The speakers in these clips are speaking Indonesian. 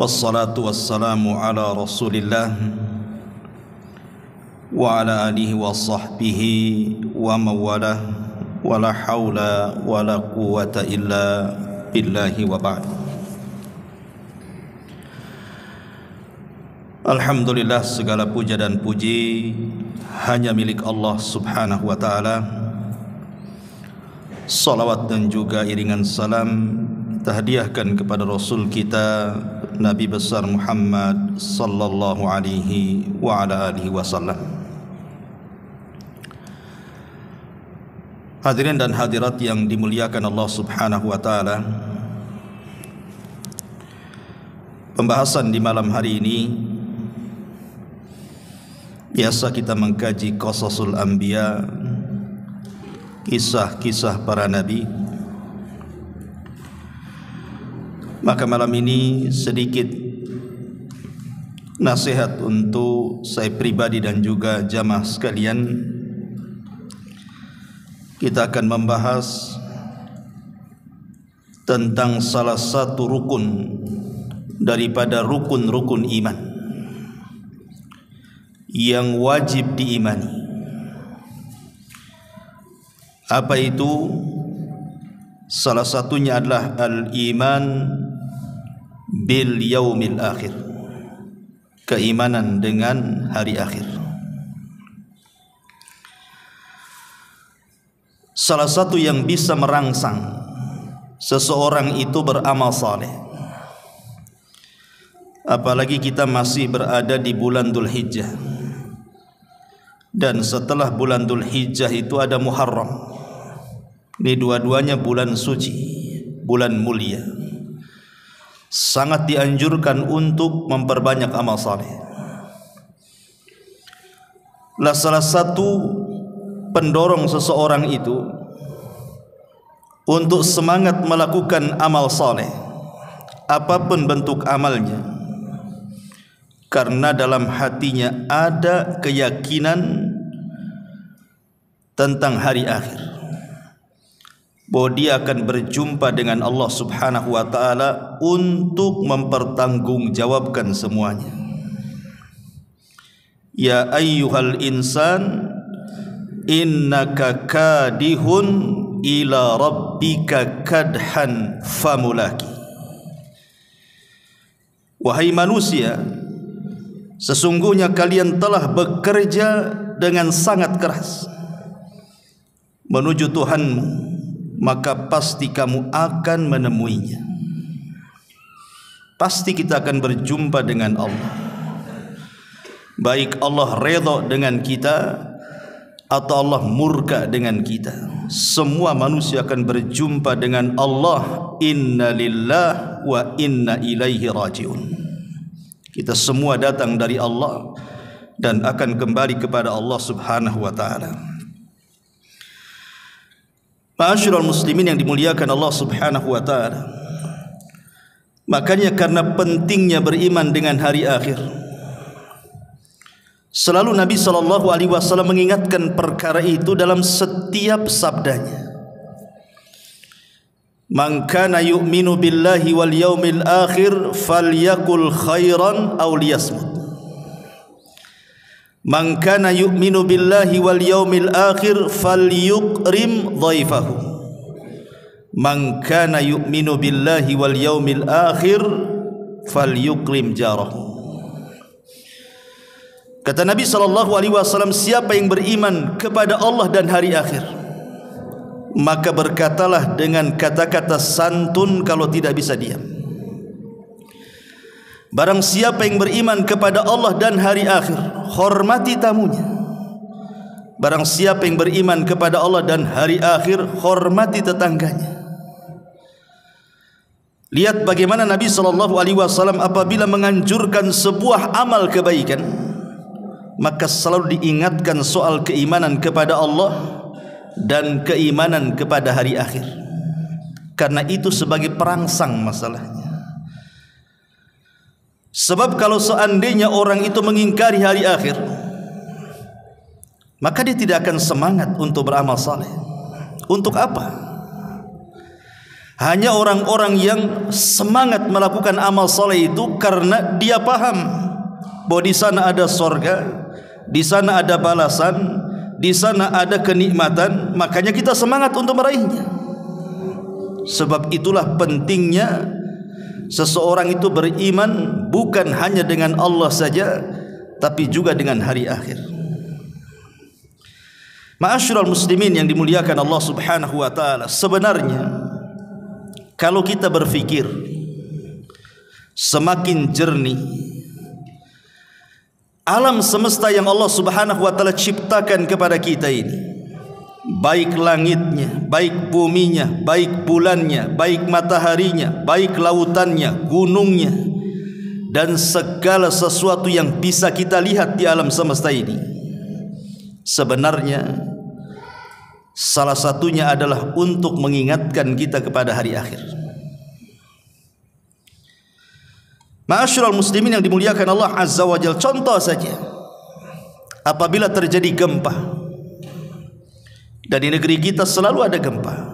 wassalatu wassalamu ala rasulillah wa ala alihi wa sahbihi wa mawala wa la hawla wa la quwata illa billahi wa ba'd Alhamdulillah segala puja dan puji hanya milik Allah subhanahu wa ta'ala Salawat dan juga iringan salam tahdiahkan kepada Rasul kita Nabi besar Muhammad sallallahu alaihi wa ala alihi wasallam. Hadirin dan hadirat yang dimuliakan Allah Subhanahu wa taala. Pembahasan di malam hari ini biasa kita mengkaji qasasul anbiya kisah-kisah para nabi Maka malam ini sedikit nasihat untuk saya pribadi dan juga jamaah sekalian. Kita akan membahas tentang salah satu rukun daripada rukun-rukun iman yang wajib diimani. Apa itu? Salah satunya adalah al-iman bil yaumil akhir keimanan dengan hari akhir salah satu yang bisa merangsang seseorang itu beramal saleh apalagi kita masih berada di bulan Dhul Hijjah dan setelah bulan Dhul Hijjah itu ada Muharram ini dua-duanya bulan suci bulan mulia sangat dianjurkan untuk memperbanyak amal saleh. Lah salah satu pendorong seseorang itu untuk semangat melakukan amal saleh apapun bentuk amalnya karena dalam hatinya ada keyakinan tentang hari akhir bahwa dia akan berjumpa dengan Allah Subhanahu wa taala untuk mempertanggungjawabkan semuanya. Ya ayyuhal insan innaka kadihun ila rabbika kadhan famulaki. Wahai manusia, sesungguhnya kalian telah bekerja dengan sangat keras menuju Tuhanmu maka pasti kamu akan menemuinya. Pasti kita akan berjumpa dengan Allah. Baik Allah redha dengan kita atau Allah murka dengan kita. Semua manusia akan berjumpa dengan Allah. Innalillah wa inna ilaihi rajiun. Kita semua datang dari Allah dan akan kembali kepada Allah Subhanahu wa taala. Ma'asyiral muslimin yang dimuliakan Allah Subhanahu wa taala. Makanya karena pentingnya beriman dengan hari akhir. Selalu Nabi sallallahu alaihi wasallam mengingatkan perkara itu dalam setiap sabdanya. Man kana yu'minu billahi wal yaumil akhir fal yakul khairan aw liyasmut. Man kana yu'minu billahi wal yaumil akhir fal falyukrim dhaifahu. Man kana yu'minu billahi wal yaumil akhir fal yukrim jarahu. Kata Nabi sallallahu alaihi wasallam siapa yang beriman kepada Allah dan hari akhir maka berkatalah dengan kata-kata santun kalau tidak bisa diam. Barang siapa yang beriman kepada Allah dan hari akhir Hormati tamunya Barang siapa yang beriman kepada Allah dan hari akhir Hormati tetangganya Lihat bagaimana Nabi saw. apabila menganjurkan sebuah amal kebaikan maka selalu diingatkan soal keimanan kepada Allah dan keimanan kepada hari akhir. Karena itu sebagai perangsang masalahnya. Sebab kalau seandainya orang itu mengingkari hari akhir, maka dia tidak akan semangat untuk beramal saleh. Untuk apa? Hanya orang-orang yang semangat melakukan amal saleh itu karena dia paham bahwa di sana ada sorga, di sana ada balasan, di sana ada kenikmatan, makanya kita semangat untuk meraihnya. Sebab itulah pentingnya Seseorang itu beriman bukan hanya dengan Allah saja tapi juga dengan hari akhir. Ma'asyiral muslimin yang dimuliakan Allah Subhanahu wa taala, sebenarnya kalau kita berfikir semakin jernih alam semesta yang Allah Subhanahu wa taala ciptakan kepada kita ini baik langitnya, baik buminya, baik bulannya, baik mataharinya, baik lautannya, gunungnya, dan segala sesuatu yang bisa kita lihat di alam semesta ini. Sebenarnya, salah satunya adalah untuk mengingatkan kita kepada hari akhir. Ma'asyiral muslimin yang dimuliakan Allah Azza wa Jalla, contoh saja. Apabila terjadi gempa, Dan di negeri kita selalu ada gempa.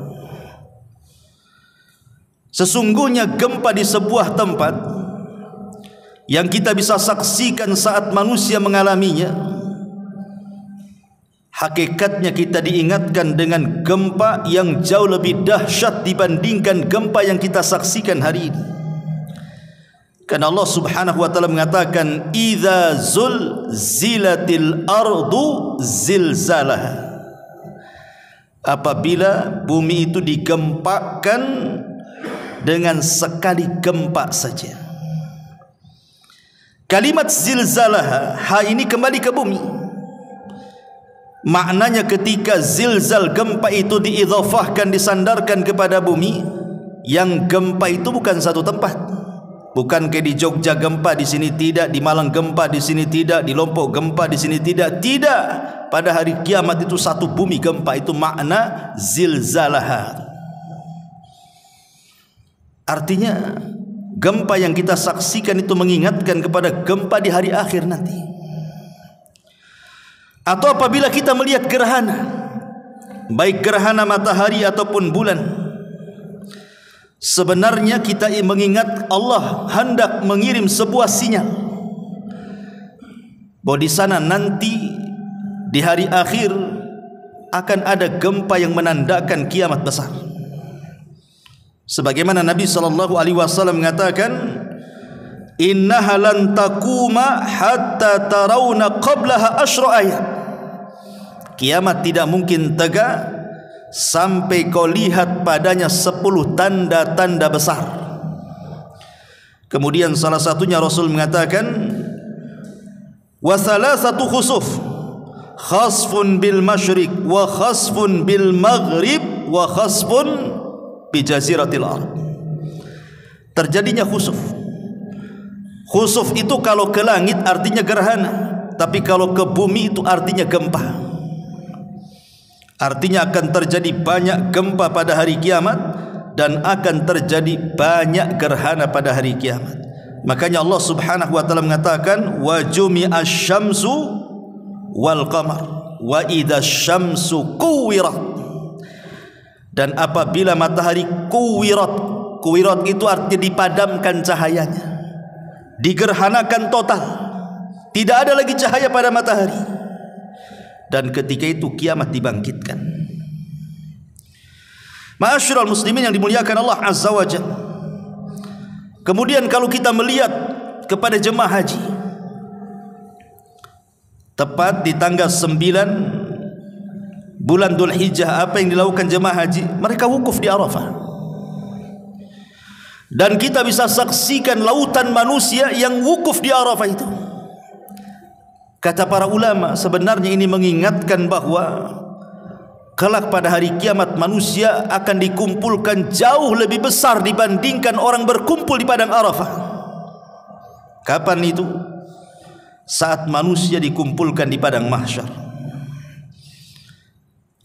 Sesungguhnya gempa di sebuah tempat yang kita bisa saksikan saat manusia mengalaminya hakikatnya kita diingatkan dengan gempa yang jauh lebih dahsyat dibandingkan gempa yang kita saksikan hari ini karena Allah Subhanahu wa taala mengatakan idza zul zilatil ardu zilzalah." apabila bumi itu digempakkan dengan sekali gempa saja. Kalimat zilzalah ha ini kembali ke bumi. Maknanya ketika zilzal gempa itu diidhafahkan disandarkan kepada bumi yang gempa itu bukan satu tempat. Bukan ke di Jogja gempa di sini tidak, di Malang gempa di sini tidak, di Lombok gempa di sini tidak, tidak. Pada hari kiamat itu satu bumi gempa itu makna zilzalah. Artinya gempa yang kita saksikan itu mengingatkan kepada gempa di hari akhir nanti. Atau apabila kita melihat gerhana, baik gerhana matahari ataupun bulan, Sebenarnya kita mengingat Allah hendak mengirim sebuah sinyal bahwa di sana nanti di hari akhir akan ada gempa yang menandakan kiamat besar. Sebagaimana Nabi sallallahu alaihi wasallam mengatakan, "Innaha lan takuma hatta tarawna qablaha asyra ayat." Kiamat tidak mungkin tegak sampai kau lihat padanya sepuluh tanda-tanda besar. Kemudian salah satunya Rasul mengatakan wasalah satu khusuf khasfun bil mashrik, wa khasfun bil maghrib wa khasfun bi jaziratil arab. Terjadinya khusuf. Khusuf itu kalau ke langit artinya gerhana, tapi kalau ke bumi itu artinya gempa. Artinya akan terjadi banyak gempa pada hari kiamat dan akan terjadi banyak gerhana pada hari kiamat. Makanya Allah Subhanahu wa taala mengatakan wa jumi'asy-syamsu wal qamar wa idasy-syamsu kuwirat. Dan apabila matahari kuwirat, kuwirat itu artinya dipadamkan cahayanya. Digerhanakan total. Tidak ada lagi cahaya pada matahari. dan ketika itu kiamat dibangkitkan. Ma'asyiral muslimin yang dimuliakan Allah Azza wa Jalla. Kemudian kalau kita melihat kepada jemaah haji tepat di tanggal 9 bulan Dhul Hijjah apa yang dilakukan jemaah haji mereka wukuf di Arafah dan kita bisa saksikan lautan manusia yang wukuf di Arafah itu Kata para ulama sebenarnya ini mengingatkan bahwa kelak pada hari kiamat manusia akan dikumpulkan jauh lebih besar dibandingkan orang berkumpul di padang Arafah. Kapan itu? Saat manusia dikumpulkan di padang mahsyar.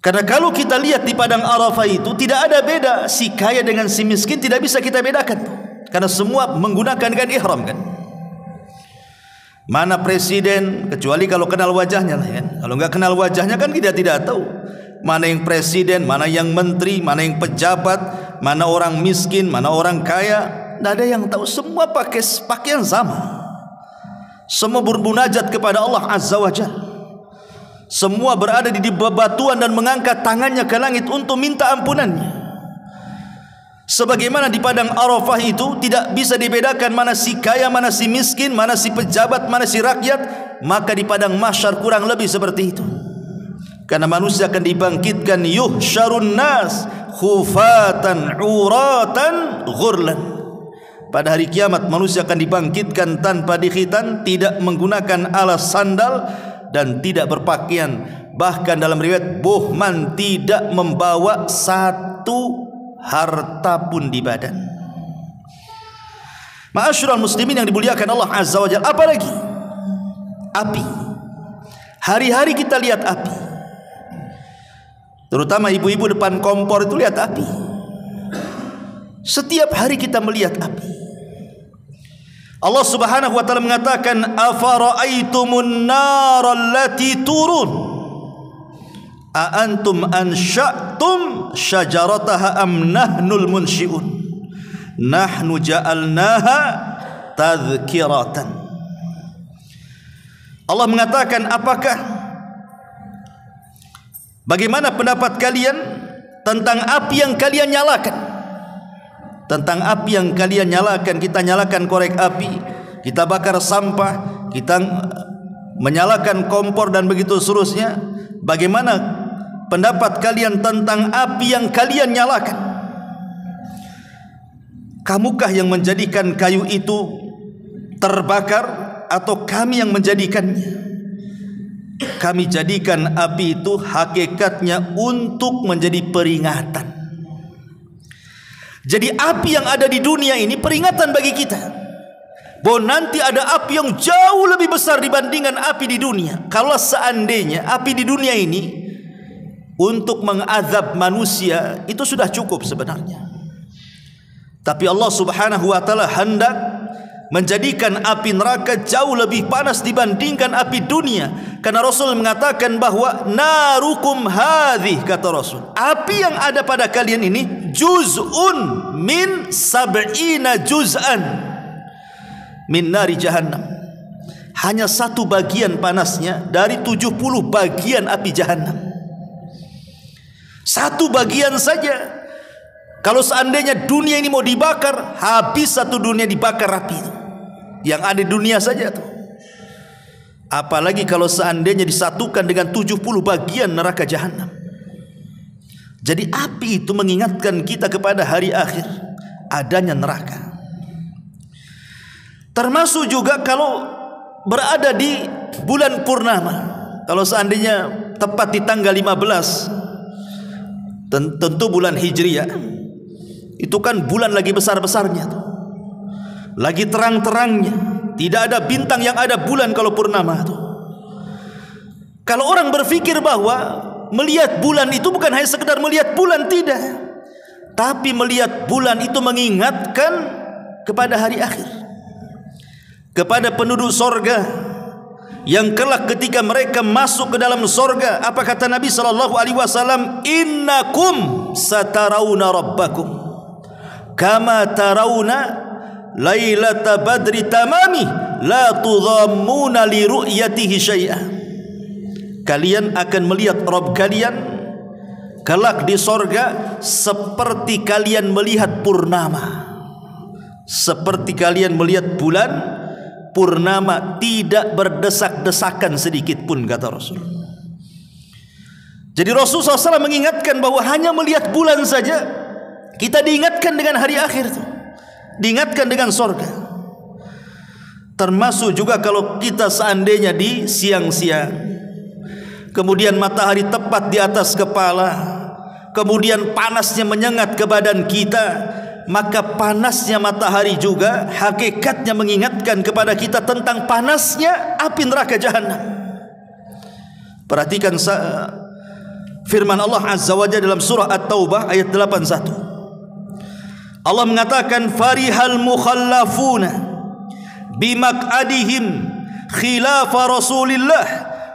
Karena kalau kita lihat di padang Arafah itu tidak ada beda si kaya dengan si miskin tidak bisa kita bedakan. Karena semua menggunakan kan ihram kan. Mana presiden kecuali kalau kenal wajahnya lah ya. Kalau nggak kenal wajahnya kan kita tidak tahu mana yang presiden, mana yang menteri, mana yang pejabat, mana orang miskin, mana orang kaya. Tidak ada yang tahu semua pakai pakaian sama. Semua berbunajat kepada Allah Azza wa Semua berada di bebatuan dan mengangkat tangannya ke langit untuk minta ampunannya. Sebagaimana di padang Arafah itu tidak bisa dibedakan mana si kaya, mana si miskin, mana si pejabat, mana si rakyat, maka di padang mahsyar kurang lebih seperti itu. Karena manusia akan dibangkitkan yuhsyarun nas khufatan uratan ghurlan. Pada hari kiamat manusia akan dibangkitkan tanpa dikhitan, tidak menggunakan alas sandal dan tidak berpakaian. Bahkan dalam riwayat Bohman tidak membawa satu harta pun di badan. Ma'asyiral muslimin yang dimuliakan Allah Azza wa Jalla, apalagi api. Hari-hari kita lihat api. Terutama ibu-ibu depan kompor itu lihat api. Setiap hari kita melihat api. Allah Subhanahu wa taala mengatakan afara'aitumun nar allati turun A antum ansya'tum syajarataha am nahnul munsyi'un? Nahnu ja'alnaha tadhkiratan. Allah mengatakan apakah bagaimana pendapat kalian tentang api yang kalian nyalakan? Tentang api yang kalian nyalakan, kita nyalakan korek api, kita bakar sampah, kita menyalakan kompor dan begitu seterusnya. Bagaimana pendapat kalian tentang api yang kalian nyalakan? Kamukah yang menjadikan kayu itu terbakar atau kami yang menjadikannya? Kami jadikan api itu hakikatnya untuk menjadi peringatan. Jadi api yang ada di dunia ini peringatan bagi kita bahwa nanti ada api yang jauh lebih besar dibandingkan api di dunia. Kalau seandainya api di dunia ini untuk mengazab manusia itu sudah cukup sebenarnya. Tapi Allah Subhanahu wa taala hendak menjadikan api neraka jauh lebih panas dibandingkan api dunia karena Rasul mengatakan bahwa narukum hadhi kata Rasul. Api yang ada pada kalian ini juz'un min sab'ina juz'an min nari jahannam. Hanya satu bagian panasnya dari 70 bagian api jahannam. Satu bagian saja. Kalau seandainya dunia ini mau dibakar, habis satu dunia dibakar rapi. Yang ada dunia saja tuh. Apalagi kalau seandainya disatukan dengan 70 bagian neraka jahanam. Jadi api itu mengingatkan kita kepada hari akhir adanya neraka. Termasuk juga kalau berada di bulan purnama. Kalau seandainya tepat di tanggal 15 tentu bulan Hijriah ya. itu kan bulan lagi besar-besarnya tuh. Lagi terang-terangnya, tidak ada bintang yang ada bulan kalau purnama tuh. Kalau orang berpikir bahwa melihat bulan itu bukan hanya sekedar melihat bulan tidak, tapi melihat bulan itu mengingatkan kepada hari akhir. Kepada penduduk sorga yang kelak ketika mereka masuk ke dalam sorga apa kata Nabi sallallahu alaihi wasallam innakum satarauna rabbakum kama tarauna lailata badri tamami la tudhammuna li ru'yatihi syai'a kalian akan melihat Rabb kalian kelak di sorga seperti kalian melihat purnama seperti kalian melihat bulan purnama tidak berdesak-desakan sedikit pun kata Rasul. Jadi Rasul SAW mengingatkan bahwa hanya melihat bulan saja kita diingatkan dengan hari akhir itu, diingatkan dengan sorga. Termasuk juga kalau kita seandainya di siang-siang, kemudian matahari tepat di atas kepala, kemudian panasnya menyengat ke badan kita, maka panasnya matahari juga hakikatnya mengingatkan kepada kita tentang panasnya api neraka jahanam. Perhatikan firman Allah Azza wa Jalla dalam surah At-Taubah ayat 81. Allah mengatakan farihal mukhallafuna bimak'adihim khilafa Rasulillah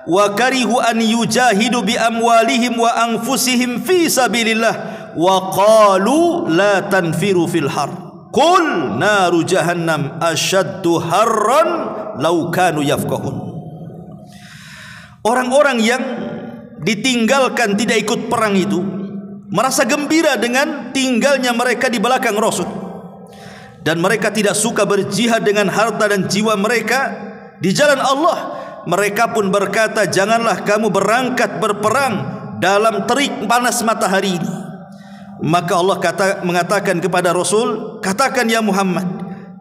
wa karihu an yujahidu bi amwalihim wa anfusihim fi sabilillah wa qalu la tanfiru fil har qul naru jahannam ashaddu harran law kanu yafqahun orang-orang yang ditinggalkan tidak ikut perang itu merasa gembira dengan tinggalnya mereka di belakang Rasul dan mereka tidak suka berjihad dengan harta dan jiwa mereka di jalan Allah mereka pun berkata janganlah kamu berangkat berperang dalam terik panas matahari ini maka Allah kata, mengatakan kepada Rasul, katakan ya Muhammad,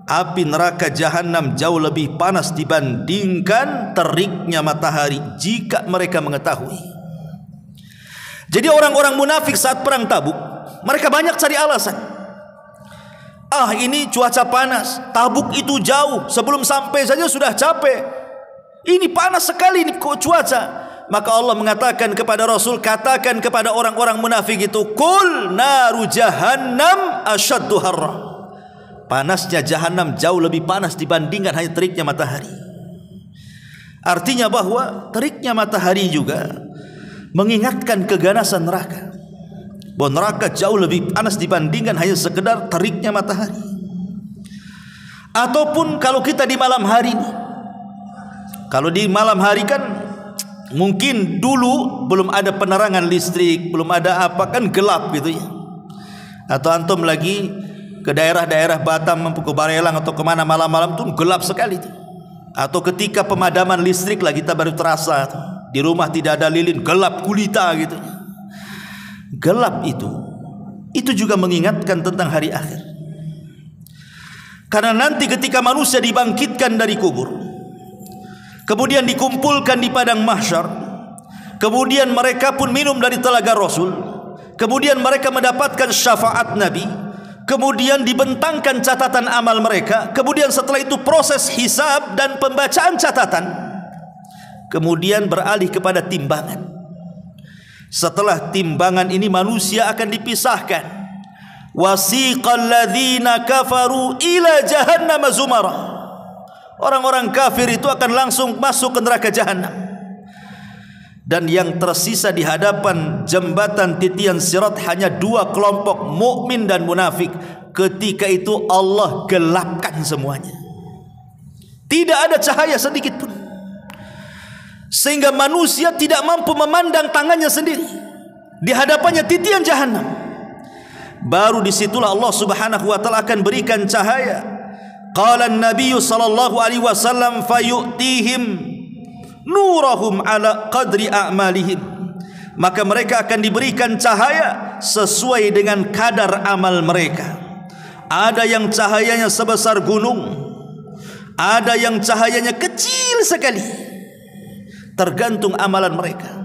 api neraka jahanam jauh lebih panas dibandingkan teriknya matahari jika mereka mengetahui. Jadi orang-orang munafik saat perang Tabuk, mereka banyak cari alasan. Ah ini cuaca panas, Tabuk itu jauh, sebelum sampai saja sudah capek. Ini panas sekali ini cuaca maka Allah mengatakan kepada Rasul katakan kepada orang-orang munafik itu kul naru jahannam asyaddu harra panasnya jahannam jauh lebih panas dibandingkan hanya teriknya matahari artinya bahwa teriknya matahari juga mengingatkan keganasan neraka bahwa neraka jauh lebih panas dibandingkan hanya sekedar teriknya matahari ataupun kalau kita di malam hari ini kalau di malam hari kan Mungkin dulu belum ada penerangan listrik, belum ada apa kan gelap gitu ya. Atau antum lagi ke daerah-daerah Batam, ke Barelang atau kemana malam-malam tuh gelap sekali. Tuh. Atau ketika pemadaman listrik lah kita baru terasa tuh. di rumah tidak ada lilin, gelap kulita gitu. Gelap itu itu juga mengingatkan tentang hari akhir. Karena nanti ketika manusia dibangkitkan dari kubur, Kemudian dikumpulkan di padang mahsyar. Kemudian mereka pun minum dari telaga Rasul. Kemudian mereka mendapatkan syafaat Nabi. Kemudian dibentangkan catatan amal mereka. Kemudian setelah itu proses hisab dan pembacaan catatan. Kemudian beralih kepada timbangan. Setelah timbangan ini manusia akan dipisahkan. Wasiqal ladzina kafaru ila jahannam zumara orang-orang kafir itu akan langsung masuk ke neraka jahanam. Dan yang tersisa di hadapan jembatan titian sirat hanya dua kelompok mukmin dan munafik. Ketika itu Allah gelapkan semuanya. Tidak ada cahaya sedikit pun. Sehingga manusia tidak mampu memandang tangannya sendiri di hadapannya titian jahanam. Baru disitulah Allah Subhanahu wa taala akan berikan cahaya Qala an-nabiy sallallahu alaihi wasallam fayu'tihim nurahum ala qadri a'malihim. Maka mereka akan diberikan cahaya sesuai dengan kadar amal mereka. Ada yang cahayanya sebesar gunung, ada yang cahayanya kecil sekali. Tergantung amalan mereka.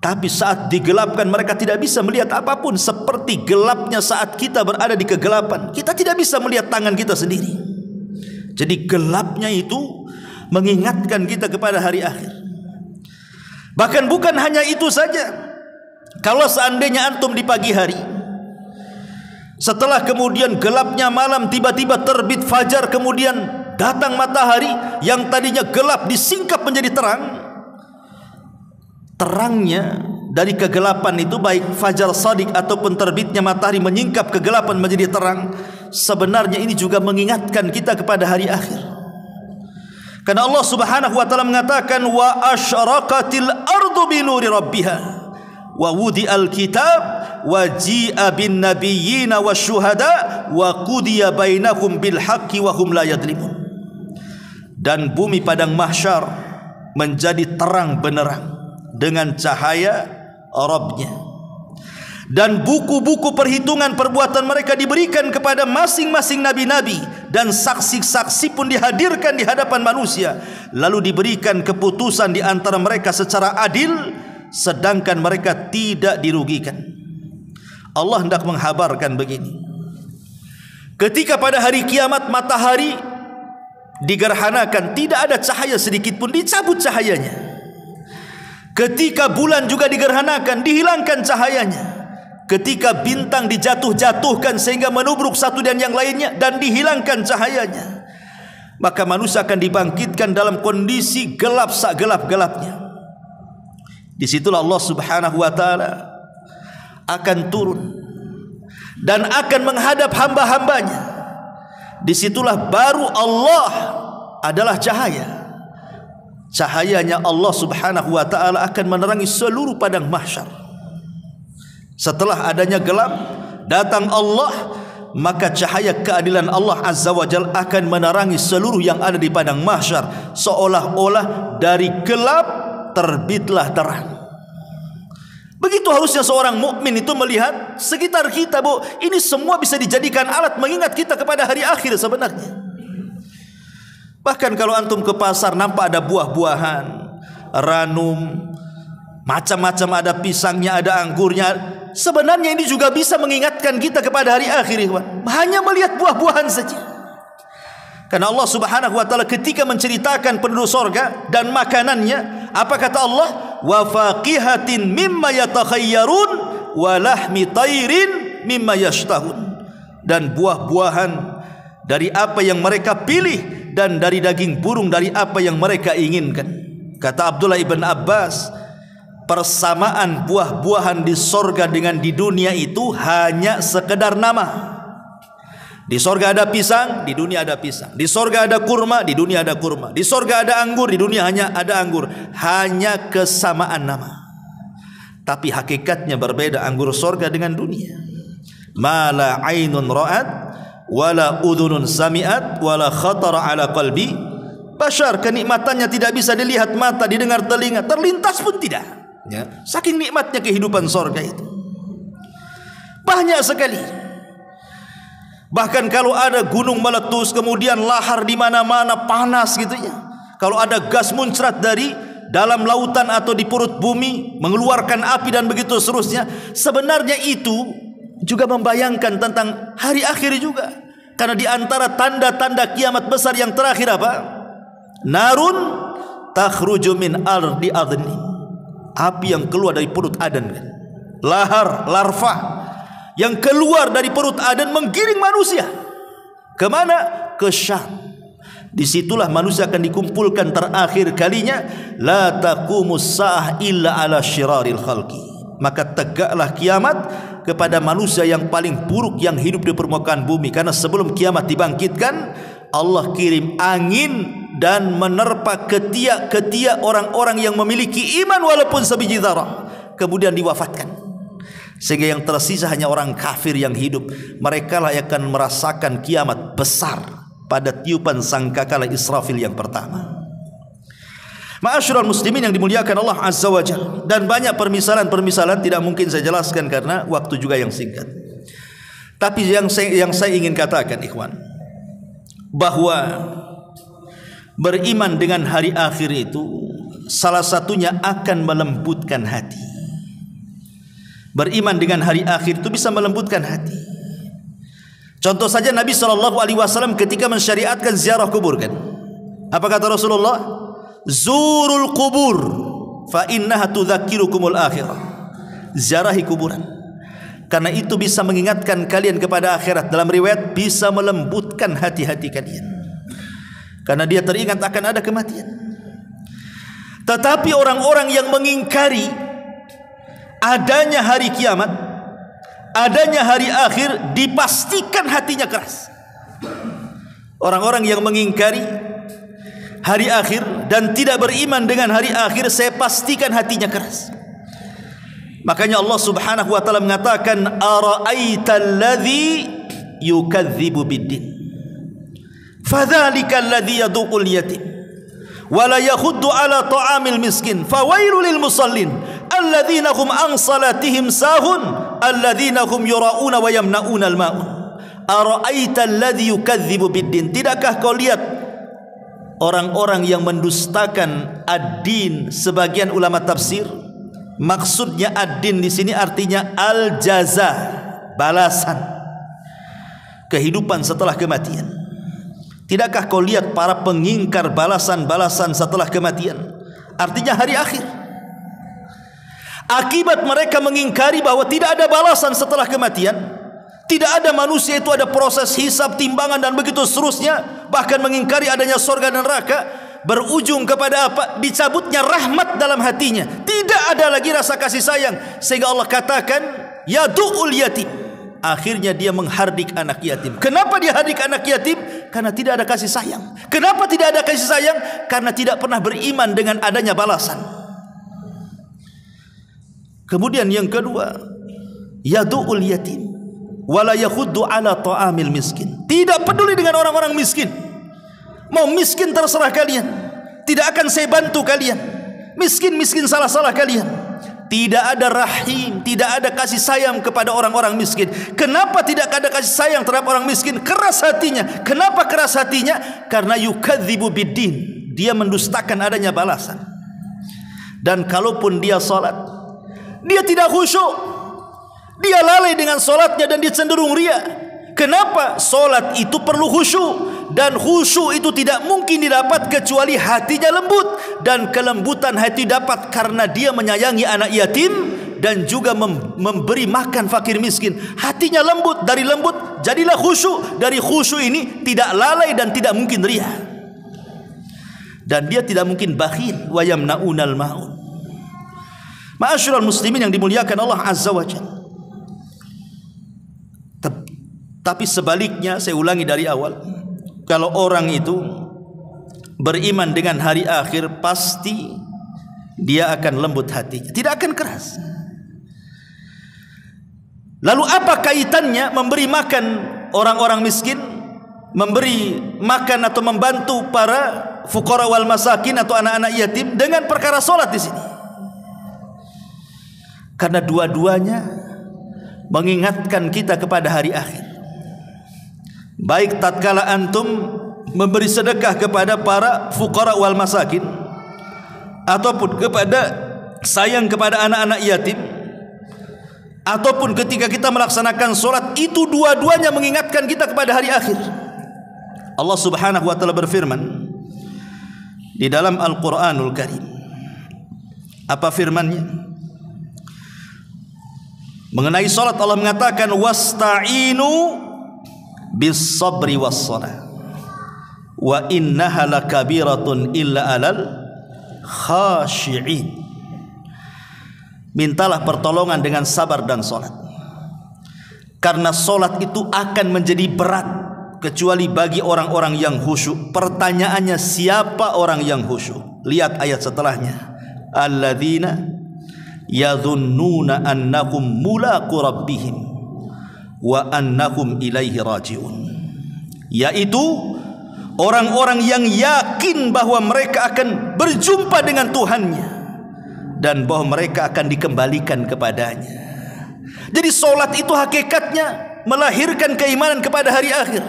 Tapi saat digelapkan mereka tidak bisa melihat apapun seperti gelapnya saat kita berada di kegelapan. Kita tidak bisa melihat tangan kita sendiri. Jadi gelapnya itu mengingatkan kita kepada hari akhir. Bahkan bukan hanya itu saja. Kalau seandainya antum di pagi hari setelah kemudian gelapnya malam tiba-tiba terbit fajar kemudian datang matahari yang tadinya gelap disingkap menjadi terang terangnya dari kegelapan itu baik fajar sadiq ataupun terbitnya matahari menyingkap kegelapan menjadi terang sebenarnya ini juga mengingatkan kita kepada hari akhir karena Allah Subhanahu wa taala mengatakan wa asyraqatil ardu bi nuri rabbiha wa wudi'al kitab wa ji'a bin wa syuhada wa qudiya bainahum bil haqqi wa hum la yadlimun dan bumi padang mahsyar menjadi terang benerang dengan cahaya Rabbnya dan buku-buku perhitungan perbuatan mereka diberikan kepada masing-masing nabi-nabi dan saksi-saksi pun dihadirkan di hadapan manusia lalu diberikan keputusan di antara mereka secara adil sedangkan mereka tidak dirugikan Allah hendak menghabarkan begini ketika pada hari kiamat matahari digerhanakan tidak ada cahaya sedikit pun dicabut cahayanya Ketika bulan juga digerhanakan, dihilangkan cahayanya. Ketika bintang dijatuh-jatuhkan sehingga menubruk satu dan yang lainnya dan dihilangkan cahayanya. Maka manusia akan dibangkitkan dalam kondisi gelap sak gelap-gelapnya. Disitulah Allah subhanahu wa ta'ala akan turun dan akan menghadap hamba-hambanya. Disitulah baru Allah adalah cahaya cahayanya Allah Subhanahu wa taala akan menerangi seluruh padang mahsyar. Setelah adanya gelap, datang Allah maka cahaya keadilan Allah Azza wa Jalla akan menerangi seluruh yang ada di padang mahsyar seolah-olah dari gelap terbitlah terang. Begitu harusnya seorang mukmin itu melihat sekitar kita, Bu. Ini semua bisa dijadikan alat mengingat kita kepada hari akhir sebenarnya. Bahkan kalau antum ke pasar nampak ada buah-buahan, ranum, macam-macam ada pisangnya, ada anggurnya. Sebenarnya ini juga bisa mengingatkan kita kepada hari akhir, ikhwan. Hanya melihat buah-buahan saja. Karena Allah Subhanahu wa taala ketika menceritakan penduduk sorga dan makanannya, apa kata Allah? Wa faqihatin mimma yatakhayyarun wa lahmi tayrin mimma yashtahun. Dan buah-buahan dari apa yang mereka pilih dan dari daging burung dari apa yang mereka inginkan. Kata Abdullah ibn Abbas, persamaan buah-buahan di sorga dengan di dunia itu hanya sekedar nama. Di sorga ada pisang, di dunia ada pisang. Di sorga ada kurma, di dunia ada kurma. Di sorga ada anggur, di dunia hanya ada anggur. Hanya kesamaan nama. Tapi hakikatnya berbeda anggur sorga dengan dunia. Mala ainun ra'at wala udhunun sami'at wala khatara ala qalbi bashar kenikmatannya tidak bisa dilihat mata didengar telinga terlintas pun tidak ya saking nikmatnya kehidupan sorga itu banyak sekali bahkan kalau ada gunung meletus kemudian lahar di mana-mana panas gitu ya kalau ada gas muncrat dari dalam lautan atau di perut bumi mengeluarkan api dan begitu seterusnya sebenarnya itu juga membayangkan tentang hari akhir juga. Karena di antara tanda-tanda kiamat besar yang terakhir apa? Narun takhruju min ardi adni. Api yang keluar dari perut adan. Lahar, larva yang keluar dari perut adan menggiring manusia. Kemana? Ke Syam. Disitulah manusia akan dikumpulkan terakhir kalinya. La taqumus sah illa ala syiraril khalqi maka tegaklah kiamat kepada manusia yang paling buruk yang hidup di permukaan bumi karena sebelum kiamat dibangkitkan Allah kirim angin dan menerpa ketiak-ketiak orang-orang yang memiliki iman walaupun sebiji zarah kemudian diwafatkan sehingga yang tersisa hanya orang kafir yang hidup mereka lah yang akan merasakan kiamat besar pada tiupan sangkakala Israfil yang pertama Ma'asyiral muslimin yang dimuliakan Allah Azza wa Jalla dan banyak permisalan-permisalan tidak mungkin saya jelaskan karena waktu juga yang singkat. Tapi yang saya, yang saya ingin katakan ikhwan bahwa beriman dengan hari akhir itu salah satunya akan melembutkan hati. Beriman dengan hari akhir itu bisa melembutkan hati. Contoh saja Nabi Shallallahu Alaihi Wasallam ketika mensyariatkan ziarah kubur kan, apa kata Rasulullah? zurul kubur fa innaha tudzakirukumul akhirah. Ziarahi kuburan. Karena itu bisa mengingatkan kalian kepada akhirat. Dalam riwayat bisa melembutkan hati-hati kalian. Karena dia teringat akan ada kematian. Tetapi orang-orang yang mengingkari adanya hari kiamat, adanya hari akhir dipastikan hatinya keras. Orang-orang yang mengingkari hari akhir dan tidak beriman dengan hari akhir saya pastikan hatinya keras makanya Allah subhanahu wa ta'ala mengatakan Araaita ladhi yukadzibu biddin fadhalika alladhi yaduqul yatim wala yakhuddu ala ta'amil miskin fawailul lil musallin alladzina hum an salatihim sahun alladzina hum yura'una wa yamna'una al-ma'un araaita ladhi yukadzibu biddin tidakkah kau lihat orang-orang yang mendustakan ad-din sebagian ulama tafsir maksudnya ad-din di sini artinya al-jaza balasan kehidupan setelah kematian tidakkah kau lihat para pengingkar balasan-balasan setelah kematian artinya hari akhir akibat mereka mengingkari bahwa tidak ada balasan setelah kematian tidak ada manusia itu ada proses hisap timbangan dan begitu seterusnya. Bahkan mengingkari adanya sorga dan neraka. Berujung kepada apa? Dicabutnya rahmat dalam hatinya. Tidak ada lagi rasa kasih sayang. Sehingga Allah katakan, Ya du'ul yatim. Akhirnya dia menghardik anak yatim. Kenapa dia hardik anak yatim? Karena tidak ada kasih sayang. Kenapa tidak ada kasih sayang? Karena tidak pernah beriman dengan adanya balasan. Kemudian yang kedua, Ya du'ul yatim wala yakhuddu ala ta'amil miskin. Tidak peduli dengan orang-orang miskin. Mau miskin terserah kalian. Tidak akan saya bantu kalian. Miskin-miskin salah-salah kalian. Tidak ada rahim, tidak ada kasih sayang kepada orang-orang miskin. Kenapa tidak ada kasih sayang terhadap orang miskin? Keras hatinya. Kenapa keras hatinya? Karena yukadzibu biddin Dia mendustakan adanya balasan. Dan kalaupun dia salat, dia tidak khusyuk dia lalai dengan solatnya dan dia cenderung ria. Kenapa? Solat itu perlu khusyuk dan khusyuk itu tidak mungkin didapat kecuali hatinya lembut dan kelembutan hati dapat karena dia menyayangi anak yatim dan juga mem memberi makan fakir miskin hatinya lembut dari lembut jadilah khusyuk dari khusyuk ini tidak lalai dan tidak mungkin ria dan dia tidak mungkin bakhil wayamnaunal maun ma'asyiral muslimin yang dimuliakan Allah azza wajalla tapi sebaliknya saya ulangi dari awal, kalau orang itu beriman dengan hari akhir pasti dia akan lembut hatinya, tidak akan keras. Lalu apa kaitannya memberi makan orang-orang miskin, memberi makan atau membantu para fukara wal masakin atau anak-anak yatim dengan perkara solat di sini? Karena dua-duanya mengingatkan kita kepada hari akhir baik tatkala antum memberi sedekah kepada para fuqara wal masakin ataupun kepada sayang kepada anak-anak yatim ataupun ketika kita melaksanakan solat itu dua-duanya mengingatkan kita kepada hari akhir Allah subhanahu wa ta'ala berfirman di dalam Al-Quranul Karim apa firmannya mengenai solat Allah mengatakan wasta'inu bis sabri was salah wa innaha lakabiratun illa alal khashi'in mintalah pertolongan dengan sabar dan solat karena solat itu akan menjadi berat kecuali bagi orang-orang yang khusyuk pertanyaannya siapa orang yang khusyuk lihat ayat setelahnya alladzina yadhunnuna annahum mulaqu rabbihim wa annahum ilaihi rajiun yaitu orang-orang yang yakin bahwa mereka akan berjumpa dengan Tuhannya dan bahwa mereka akan dikembalikan kepadanya. Jadi solat itu hakikatnya melahirkan keimanan kepada hari akhir.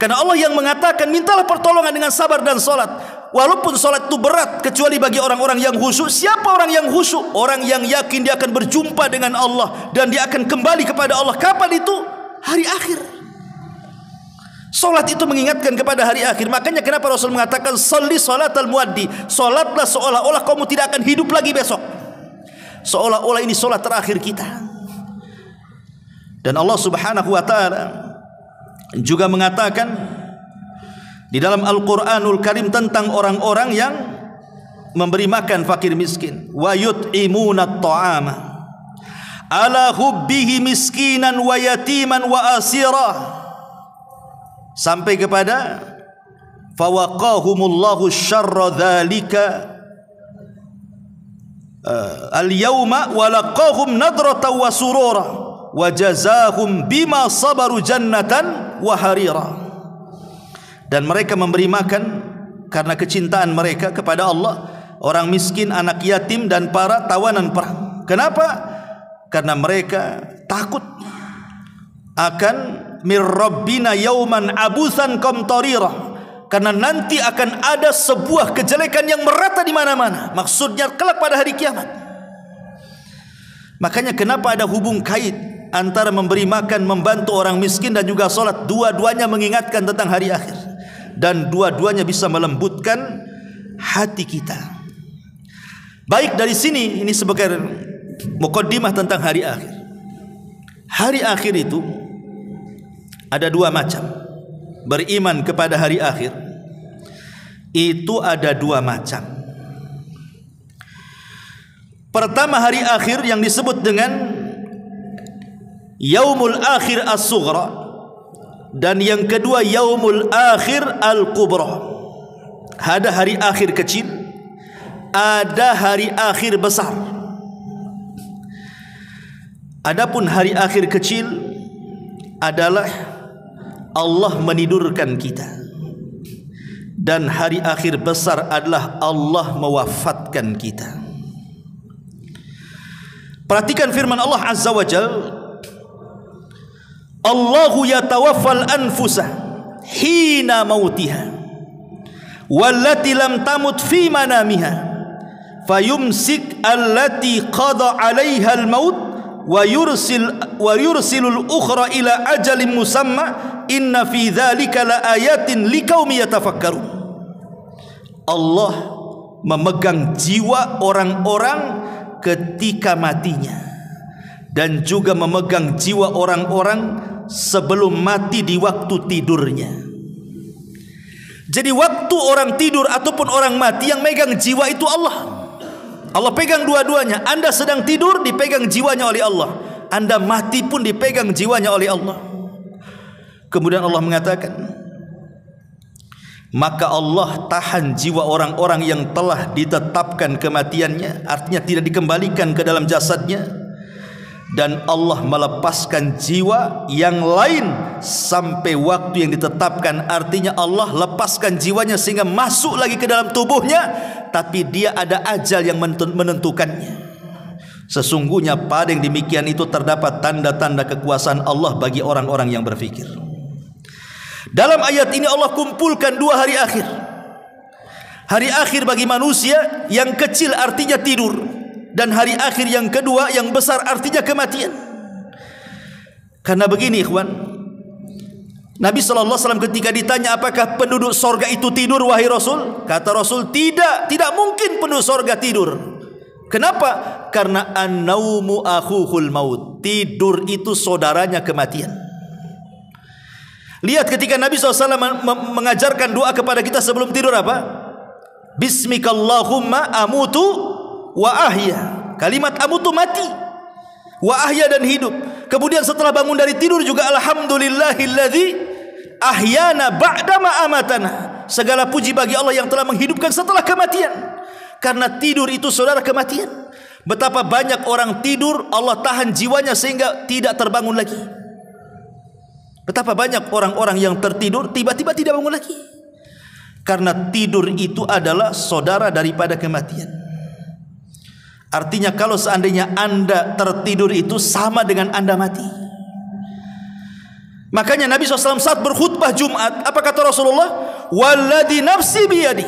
Karena Allah yang mengatakan mintalah pertolongan dengan sabar dan solat. Walaupun sholat itu berat kecuali bagi orang-orang yang khusyuk. Siapa orang yang khusyuk? Orang yang yakin dia akan berjumpa dengan Allah dan dia akan kembali kepada Allah. Kapan itu? Hari akhir. Sholat itu mengingatkan kepada hari akhir. Makanya kenapa Rasul mengatakan sholli sholat al muaddi. Sholatlah seolah-olah kamu tidak akan hidup lagi besok. Seolah-olah ini sholat terakhir kita. Dan Allah Subhanahu wa taala juga mengatakan di dalam Al-Qur'anul Karim tentang orang-orang yang memberi makan fakir miskin wa yut'imuna ta'ama ala hubbihi miskinan wa yatiman wa asira sampai kepada fawaqahumullahu syarra dzalika eh, al-yauma wa laqahum wa surura wa jazahum bima sabaru jannatan wa harira dan mereka memberi makan karena kecintaan mereka kepada Allah orang miskin, anak yatim dan para tawanan perang. Kenapa? Karena mereka takut akan mirrabbina yauman abusan qamtarirah. Karena nanti akan ada sebuah kejelekan yang merata di mana-mana. Maksudnya kelak pada hari kiamat. Makanya kenapa ada hubung kait antara memberi makan, membantu orang miskin dan juga sholat. Dua-duanya mengingatkan tentang hari akhir dan dua-duanya bisa melembutkan hati kita. Baik dari sini ini sebagai mukaddimah tentang hari akhir. Hari akhir itu ada dua macam. Beriman kepada hari akhir itu ada dua macam. Pertama hari akhir yang disebut dengan Yaumul Akhir As-Sughra dan yang kedua yaumul akhir al kubra ada hari akhir kecil ada hari akhir besar adapun hari akhir kecil adalah Allah menidurkan kita dan hari akhir besar adalah Allah mewafatkan kita Perhatikan firman Allah Azza wa Jalla Allahu yatawaffal anfusa hina mautiha wallati lam tamut fi manamiha fayumsik allati qada 'alaiha al-maut wa yursil wa yursilul ukhra ila ajalin musamma inna fi dhalika la ayatin liqaumi yatafakkarun Allah memegang jiwa orang-orang ketika matinya dan juga memegang jiwa orang-orang sebelum mati di waktu tidurnya. Jadi waktu orang tidur ataupun orang mati yang megang jiwa itu Allah. Allah pegang dua-duanya. Anda sedang tidur dipegang jiwanya oleh Allah. Anda mati pun dipegang jiwanya oleh Allah. Kemudian Allah mengatakan, maka Allah tahan jiwa orang-orang yang telah ditetapkan kematiannya artinya tidak dikembalikan ke dalam jasadnya dan Allah melepaskan jiwa yang lain sampai waktu yang ditetapkan artinya Allah lepaskan jiwanya sehingga masuk lagi ke dalam tubuhnya tapi dia ada ajal yang menentukannya sesungguhnya pada yang demikian itu terdapat tanda-tanda kekuasaan Allah bagi orang-orang yang berfikir dalam ayat ini Allah kumpulkan dua hari akhir hari akhir bagi manusia yang kecil artinya tidur dan hari akhir yang kedua yang besar artinya kematian. Karena begini ikhwan, Nabi saw. ketika ditanya apakah penduduk sorga itu tidur wahai Rasul? Kata Rasul, "Tidak, tidak mungkin penduduk sorga tidur." Kenapa? Karena an-naumu akhuhul maut. Tidur itu saudaranya kematian. Lihat ketika Nabi SAW mengajarkan doa kepada kita sebelum tidur apa? Bismikallahumma amutu wa ahya. Kalimat amutu mati. Wa ahya dan hidup. Kemudian setelah bangun dari tidur juga alhamdulillahilladzi ahyana ma amatana. Segala puji bagi Allah yang telah menghidupkan setelah kematian. Karena tidur itu saudara kematian. Betapa banyak orang tidur Allah tahan jiwanya sehingga tidak terbangun lagi. Betapa banyak orang-orang yang tertidur tiba-tiba tidak bangun lagi. Karena tidur itu adalah saudara daripada kematian. Artinya kalau seandainya Anda tertidur itu sama dengan Anda mati. Makanya Nabi SAW saat berkhutbah Jumat, apa kata Rasulullah? Walladhi nafsi biyadi.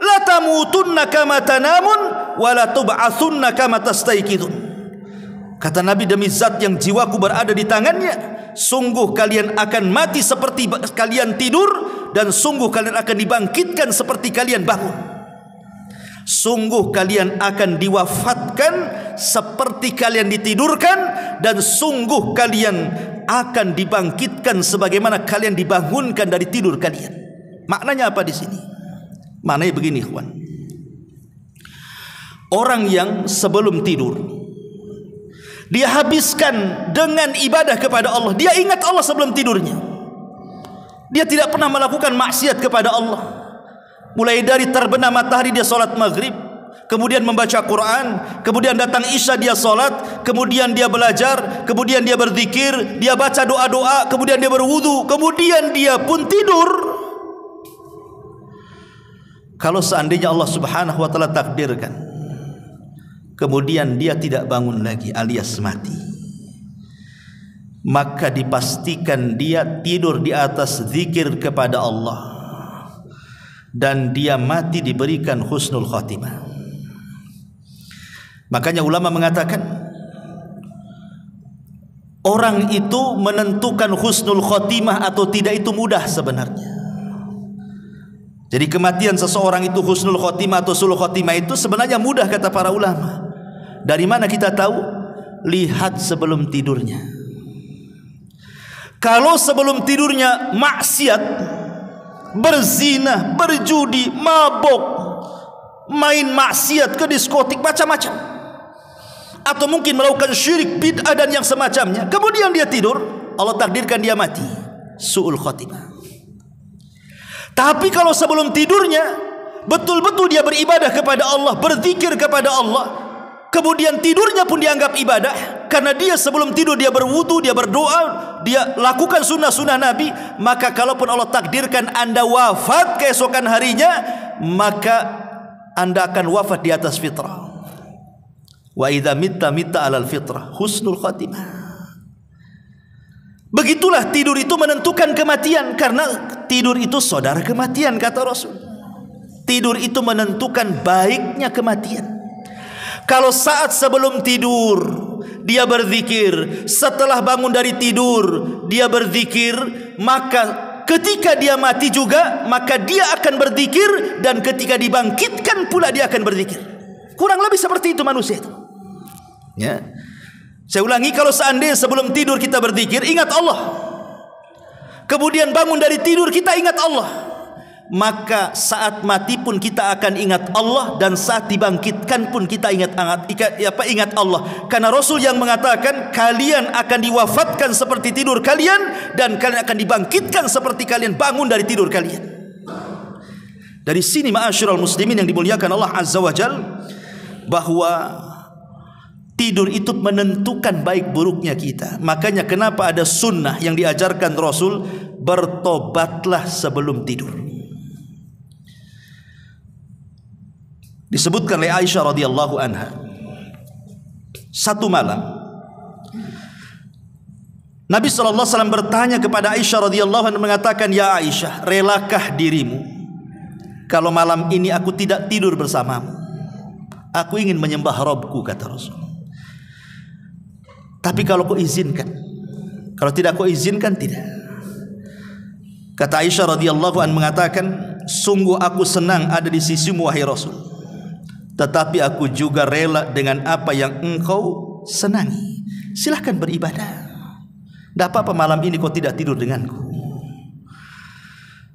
La tamutunna kama tanamun wa la tub'athunna kama tastaikidun. Kata Nabi demi zat yang jiwaku berada di tangannya, sungguh kalian akan mati seperti kalian tidur dan sungguh kalian akan dibangkitkan seperti kalian bangun sungguh kalian akan diwafatkan seperti kalian ditidurkan dan sungguh kalian akan dibangkitkan sebagaimana kalian dibangunkan dari tidur kalian. Maknanya apa di sini? Maknanya begini, kawan. Orang yang sebelum tidur dia habiskan dengan ibadah kepada Allah. Dia ingat Allah sebelum tidurnya. Dia tidak pernah melakukan maksiat kepada Allah. Mulai dari terbenam matahari dia solat maghrib Kemudian membaca Quran Kemudian datang Isya dia solat Kemudian dia belajar Kemudian dia berzikir Dia baca doa-doa Kemudian dia berwudu Kemudian dia pun tidur Kalau seandainya Allah subhanahu wa ta'ala takdirkan Kemudian dia tidak bangun lagi alias mati Maka dipastikan dia tidur di atas zikir kepada Allah dan dia mati diberikan husnul khatimah. Makanya ulama mengatakan orang itu menentukan husnul khatimah atau tidak itu mudah sebenarnya. Jadi kematian seseorang itu husnul khotimah atau sulh khotimah itu sebenarnya mudah kata para ulama. Dari mana kita tahu? Lihat sebelum tidurnya. Kalau sebelum tidurnya maksiat, berzina, berjudi, mabok, main maksiat ke diskotik macam-macam. Atau mungkin melakukan syirik bid'ah dan yang semacamnya. Kemudian dia tidur, Allah takdirkan dia mati. Su'ul khotimah. Tapi kalau sebelum tidurnya betul-betul dia beribadah kepada Allah, berzikir kepada Allah, kemudian tidurnya pun dianggap ibadah, karena dia sebelum tidur dia berwudu, dia berdoa, dia lakukan sunnah-sunnah Nabi, maka kalaupun Allah takdirkan Anda wafat keesokan harinya, maka Anda akan wafat di atas fitrah. Wa idza mitta mitta alal fitrah husnul khatimah. Begitulah tidur itu menentukan kematian karena tidur itu saudara kematian kata Rasul. Tidur itu menentukan baiknya kematian. Kalau saat sebelum tidur dia berzikir. Setelah bangun dari tidur, dia berzikir. Maka ketika dia mati juga, maka dia akan berzikir. Dan ketika dibangkitkan pula dia akan berzikir. Kurang lebih seperti itu manusia itu. Ya. Saya ulangi, kalau seandainya sebelum tidur kita berzikir, ingat Allah. Kemudian bangun dari tidur kita ingat Allah maka saat mati pun kita akan ingat Allah dan saat dibangkitkan pun kita ingat apa ingat Allah karena Rasul yang mengatakan kalian akan diwafatkan seperti tidur kalian dan kalian akan dibangkitkan seperti kalian bangun dari tidur kalian dari sini ma'asyiral muslimin yang dimuliakan Allah azza wajal bahwa tidur itu menentukan baik buruknya kita makanya kenapa ada sunnah yang diajarkan Rasul bertobatlah sebelum tidur disebutkan oleh Aisyah radhiyallahu anha satu malam Nabi sallallahu alaihi wasallam bertanya kepada Aisyah radhiyallahu anha mengatakan, "Ya Aisyah, relakah dirimu kalau malam ini aku tidak tidur bersamamu? Aku ingin menyembah Robku kata Rasul. Tapi kalau kau izinkan, kalau tidak kau izinkan tidak. Kata Aisyah radhiyallahu anha mengatakan, "Sungguh aku senang ada di sisimu wahai Rasul." tetapi aku juga rela dengan apa yang engkau senangi. Silahkan beribadah. Tidak apa-apa malam ini kau tidak tidur denganku.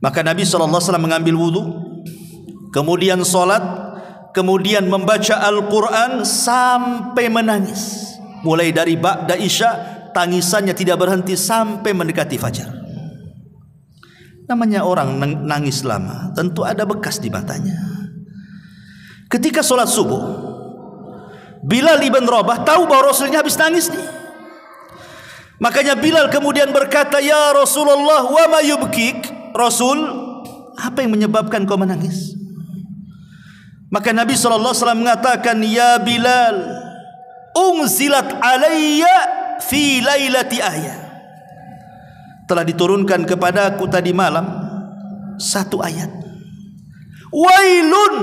Maka Nabi SAW mengambil wudhu, kemudian solat, kemudian membaca Al-Quran sampai menangis. Mulai dari Ba'da Isya, tangisannya tidak berhenti sampai mendekati fajar. Namanya orang nangis lama, tentu ada bekas di matanya ketika sholat subuh Bilal ibn Rabah tahu bahwa Rasulnya habis nangis nih makanya Bilal kemudian berkata ya Rasulullah wa ma yubkik Rasul apa yang menyebabkan kau menangis maka Nabi SAW mengatakan ya Bilal unzilat alaiya fi lailati ayat telah diturunkan kepadaku tadi malam satu ayat wailun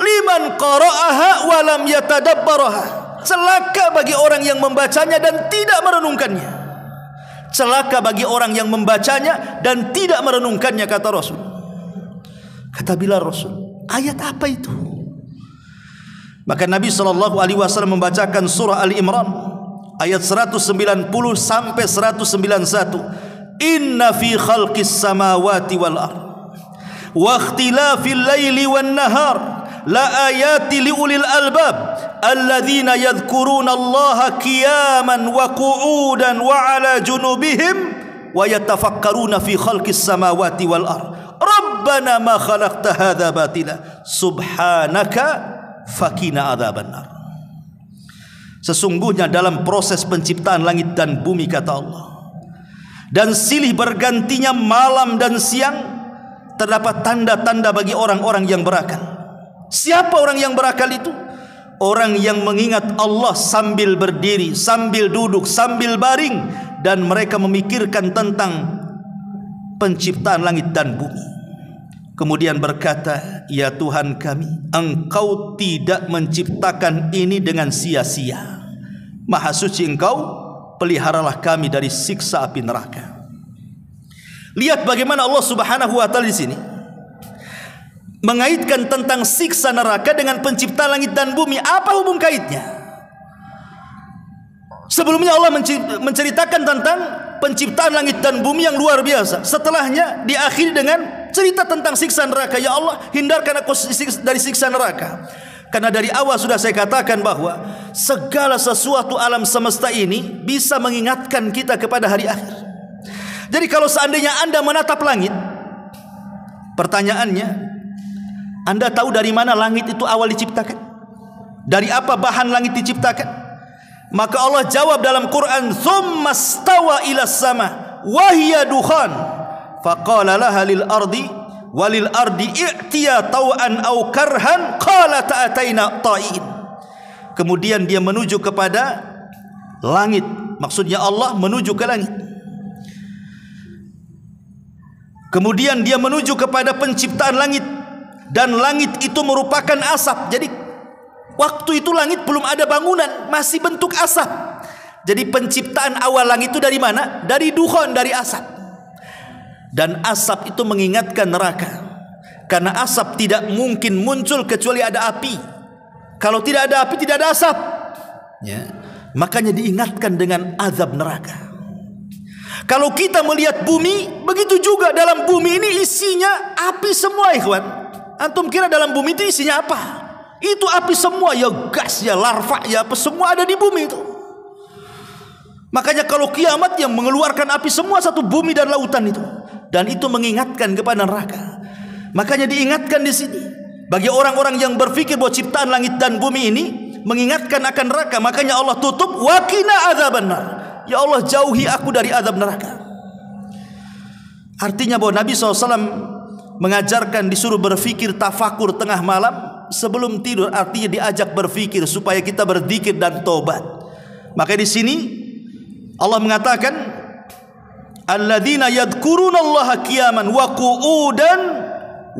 liman qara'aha wa lam yatadabbaraha celaka bagi orang yang membacanya dan tidak merenungkannya celaka bagi orang yang membacanya dan tidak merenungkannya kata Rasul kata bila Rasul ayat apa itu maka Nabi Shallallahu alaihi wasallam membacakan surah Ali Imran ayat 190 sampai 191 inna fi khalqis samawati wal ardh laili الليل nahar la ayati liulil albab alladzina yadhkuruna allaha qiyaman wa qu'udan wa ala junubihim wa yatafakkaruna fi khalqis samawati wal ar rabbana ma khalaqta hadha batila subhanaka fakina nar sesungguhnya dalam proses penciptaan langit dan bumi kata Allah dan silih bergantinya malam dan siang terdapat tanda-tanda bagi orang-orang yang berakal Siapa orang yang berakal itu? Orang yang mengingat Allah sambil berdiri, sambil duduk, sambil baring dan mereka memikirkan tentang penciptaan langit dan bumi. Kemudian berkata, "Ya Tuhan kami, Engkau tidak menciptakan ini dengan sia-sia. Maha suci Engkau, peliharalah kami dari siksa api neraka." Lihat bagaimana Allah Subhanahu wa taala di sini mengaitkan tentang siksa neraka dengan pencipta langit dan bumi. Apa hubung kaitnya? Sebelumnya Allah menceritakan tentang penciptaan langit dan bumi yang luar biasa. Setelahnya diakhiri dengan cerita tentang siksa neraka. Ya Allah, hindarkan aku dari siksa neraka. Karena dari awal sudah saya katakan bahwa segala sesuatu alam semesta ini bisa mengingatkan kita kepada hari akhir. Jadi kalau seandainya Anda menatap langit, pertanyaannya, anda tahu dari mana langit itu awal diciptakan? Dari apa bahan langit diciptakan? Maka Allah jawab dalam Quran, "Tsummastawa ila sama wa hiya dukhan." Faqala laha lil ardi walil ardi i'tiya taw'an aw karhan qalat ataina ta'in. Kemudian dia menuju kepada langit. Maksudnya Allah menuju ke langit. Kemudian dia menuju kepada penciptaan langit dan langit itu merupakan asap. Jadi waktu itu langit belum ada bangunan, masih bentuk asap. Jadi penciptaan awal langit itu dari mana? Dari duhon, dari asap. Dan asap itu mengingatkan neraka. Karena asap tidak mungkin muncul kecuali ada api. Kalau tidak ada api tidak ada asap. Ya. Makanya diingatkan dengan azab neraka. Kalau kita melihat bumi, begitu juga dalam bumi ini isinya api semua ikhwan. Antum kira dalam bumi itu isinya apa? Itu api semua, ya gas, ya larva, ya apa semua ada di bumi itu. Makanya kalau kiamat yang mengeluarkan api semua satu bumi dan lautan itu dan itu mengingatkan kepada neraka. Makanya diingatkan di sini bagi orang-orang yang berpikir bahwa ciptaan langit dan bumi ini mengingatkan akan neraka, makanya Allah tutup wakina azabannar. Ya Allah jauhi aku dari azab neraka. Artinya bahwa Nabi SAW mengajarkan disuruh berfikir tafakur tengah malam sebelum tidur artinya diajak berfikir supaya kita berzikir dan tobat. Maka di sini Allah mengatakan alladzina yadhkurunallaha qiyaman wa qu'udan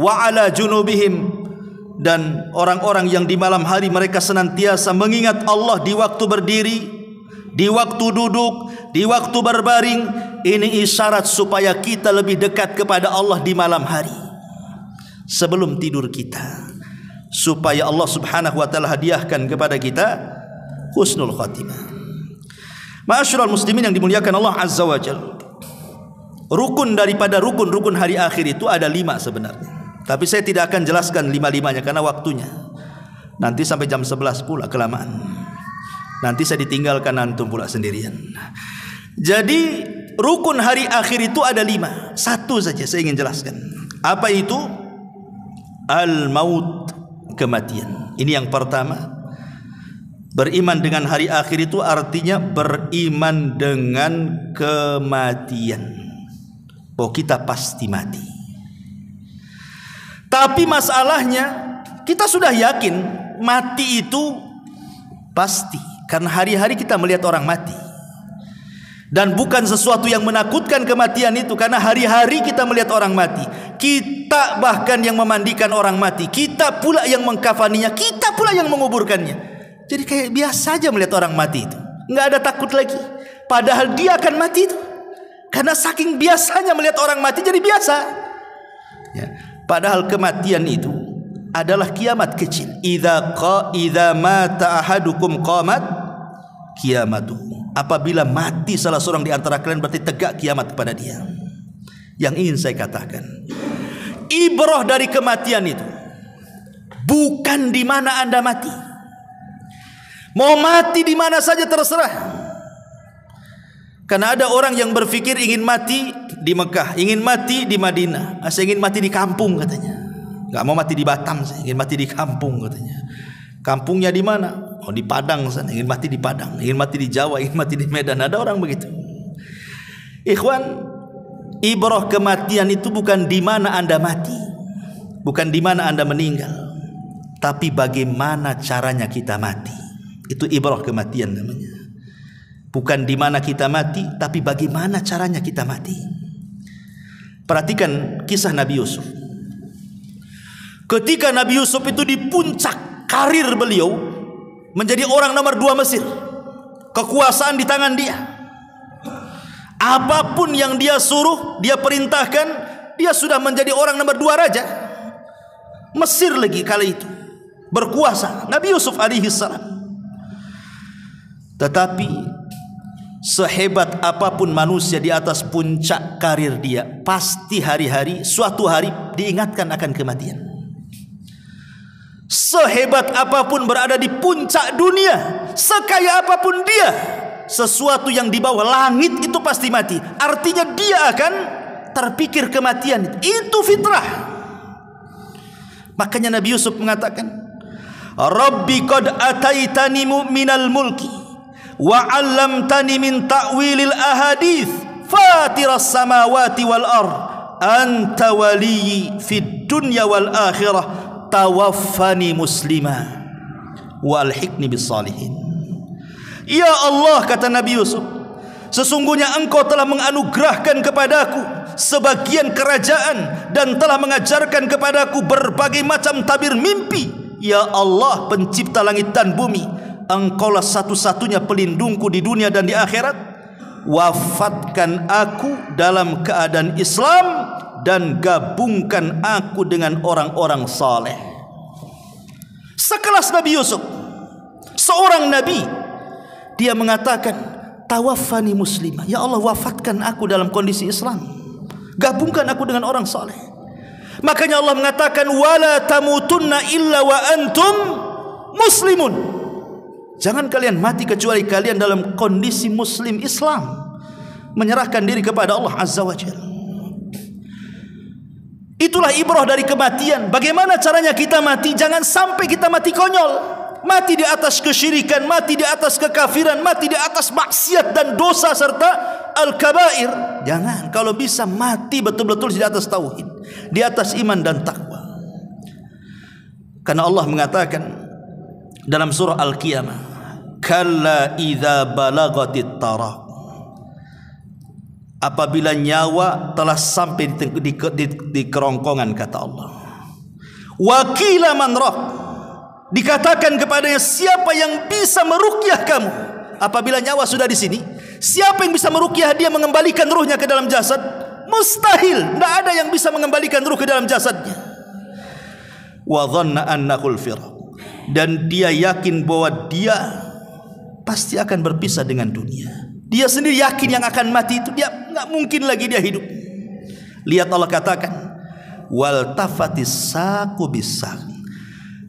wa ala junubihim dan orang-orang yang di malam hari mereka senantiasa mengingat Allah di waktu berdiri, di waktu duduk, di waktu berbaring. Ini isyarat supaya kita lebih dekat kepada Allah di malam hari sebelum tidur kita supaya Allah Subhanahu wa taala hadiahkan kepada kita husnul khatimah. Ma'asyiral muslimin yang dimuliakan Allah Azza wa Jalla. Rukun daripada rukun-rukun hari akhir itu ada lima sebenarnya. Tapi saya tidak akan jelaskan lima-limanya karena waktunya. Nanti sampai jam 11 pula kelamaan. Nanti saya ditinggalkan antum pula sendirian. Jadi rukun hari akhir itu ada lima. Satu saja saya ingin jelaskan. Apa itu? al-maut kematian. Ini yang pertama. Beriman dengan hari akhir itu artinya beriman dengan kematian. Oh, kita pasti mati. Tapi masalahnya kita sudah yakin mati itu pasti karena hari-hari kita melihat orang mati. Dan bukan sesuatu yang menakutkan kematian itu karena hari-hari kita melihat orang mati kita bahkan yang memandikan orang mati, kita pula yang mengkafaninya, kita pula yang menguburkannya. Jadi kayak biasa saja melihat orang mati itu, nggak ada takut lagi. Padahal dia akan mati itu, karena saking biasanya melihat orang mati jadi biasa. Ya. Padahal kematian itu adalah kiamat kecil. Idza qa idza mata ahadukum qamat kiamatuh. Apabila mati salah seorang di antara kalian berarti tegak kiamat kepada dia yang ingin saya katakan. Ibroh dari kematian itu bukan di mana Anda mati. Mau mati di mana saja terserah. Karena ada orang yang berpikir ingin mati di Mekah, ingin mati di Madinah, ah, saya ingin mati di kampung katanya. Gak mau mati di Batam, saya ingin mati di kampung katanya. Kampungnya di mana? Oh di Padang saya ingin mati di Padang, ingin mati di Jawa, ingin mati di Medan. Ada orang begitu. Ikhwan, Ibrah kematian itu bukan di mana Anda mati, bukan di mana Anda meninggal, tapi bagaimana caranya kita mati. Itu ibrah kematian namanya. Bukan di mana kita mati, tapi bagaimana caranya kita mati. Perhatikan kisah Nabi Yusuf. Ketika Nabi Yusuf itu di puncak karir beliau menjadi orang nomor dua Mesir, kekuasaan di tangan dia Apapun yang dia suruh, dia perintahkan, dia sudah menjadi orang nomor dua raja. Mesir lagi kala itu berkuasa Nabi Yusuf alaihi salam. Tetapi sehebat apapun manusia di atas puncak karir dia, pasti hari-hari suatu hari diingatkan akan kematian. Sehebat apapun berada di puncak dunia, sekaya apapun dia, sesuatu yang di bawah langit itu pasti mati. Artinya dia akan terpikir kematian. Itu fitrah. Makanya Nabi Yusuf mengatakan, "Rabbi qad ataitani minal mulki wa 'allamtani min ta'wilil ahadits fatiras samawati wal ard anta waliyyi fid dunya wal akhirah tawaffani muslima walhiqni bis salihin." Ya Allah kata Nabi Yusuf Sesungguhnya engkau telah menganugerahkan kepadaku Sebagian kerajaan Dan telah mengajarkan kepadaku Berbagai macam tabir mimpi Ya Allah pencipta langit dan bumi Engkaulah satu-satunya pelindungku di dunia dan di akhirat Wafatkan aku dalam keadaan Islam Dan gabungkan aku dengan orang-orang saleh Sekelas Nabi Yusuf Seorang Nabi dia mengatakan, "Tawafani muslimah." Ya Allah, wafatkan aku dalam kondisi Islam. Gabungkan aku dengan orang saleh. Makanya Allah mengatakan, "Wala tamutunna illa wa antum muslimun." Jangan kalian mati kecuali kalian dalam kondisi muslim Islam. Menyerahkan diri kepada Allah Azza wa Jalla. Itulah ibrah dari kematian. Bagaimana caranya kita mati? Jangan sampai kita mati konyol mati di atas kesyirikan, mati di atas kekafiran, mati di atas maksiat dan dosa serta al-kabair. Jangan kalau bisa mati betul-betul di atas tauhid, di atas iman dan takwa. Karena Allah mengatakan dalam surah Al-Qiyamah, "Kalla idza balagatit tara" Apabila nyawa telah sampai di, di, di, di kerongkongan kata Allah. Wakilaman man roh dikatakan kepadanya siapa yang bisa merukyah kamu apabila nyawa sudah di sini siapa yang bisa merukyah dia mengembalikan ruhnya ke dalam jasad mustahil tidak ada yang bisa mengembalikan ruh ke dalam jasadnya wa dhanna annahu dan dia yakin bahwa dia pasti akan berpisah dengan dunia dia sendiri yakin yang akan mati itu dia nggak mungkin lagi dia hidup. Lihat Allah katakan, wal tafatis saku bisak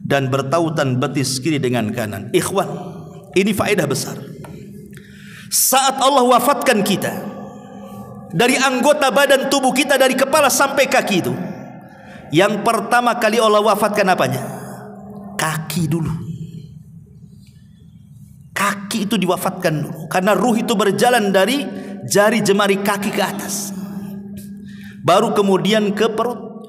dan bertautan betis kiri dengan kanan. Ikhwan, ini faedah besar. Saat Allah wafatkan kita dari anggota badan tubuh kita dari kepala sampai kaki itu, yang pertama kali Allah wafatkan apanya? Kaki dulu. Kaki itu diwafatkan dulu karena ruh itu berjalan dari jari jemari kaki ke atas. Baru kemudian ke perut,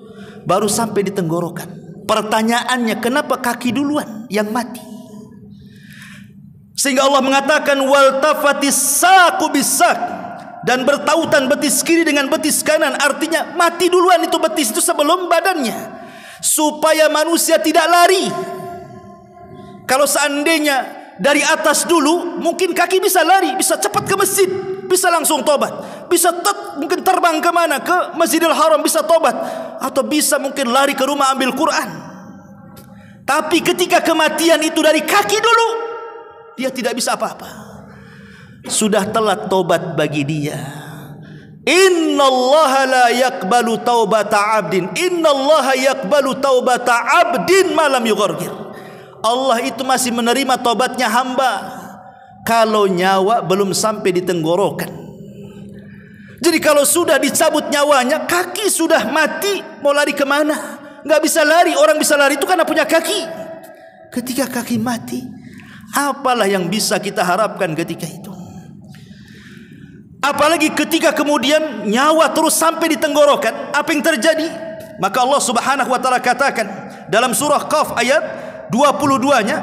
baru sampai di tenggorokan. Pertanyaannya kenapa kaki duluan yang mati? Sehingga Allah mengatakan wal tafatis bisak dan bertautan betis kiri dengan betis kanan artinya mati duluan itu betis itu sebelum badannya supaya manusia tidak lari. Kalau seandainya dari atas dulu mungkin kaki bisa lari, bisa cepat ke masjid, bisa langsung tobat bisa tet, mungkin terbang kemana ke Masjidil Haram bisa tobat atau bisa mungkin lari ke rumah ambil Quran tapi ketika kematian itu dari kaki dulu dia tidak bisa apa-apa sudah telat tobat bagi dia Innallaha la yakbalu taubata abdin Innallaha yakbalu taubata abdin malam yughargir Allah itu masih menerima tobatnya hamba kalau nyawa belum sampai di tenggorokan jadi kalau sudah dicabut nyawanya, kaki sudah mati, mau lari kemana? Gak bisa lari, orang bisa lari itu karena punya kaki. Ketika kaki mati, apalah yang bisa kita harapkan ketika itu? Apalagi ketika kemudian nyawa terus sampai di tenggorokan, apa yang terjadi? Maka Allah Subhanahu wa taala katakan dalam surah Qaf ayat 22-nya,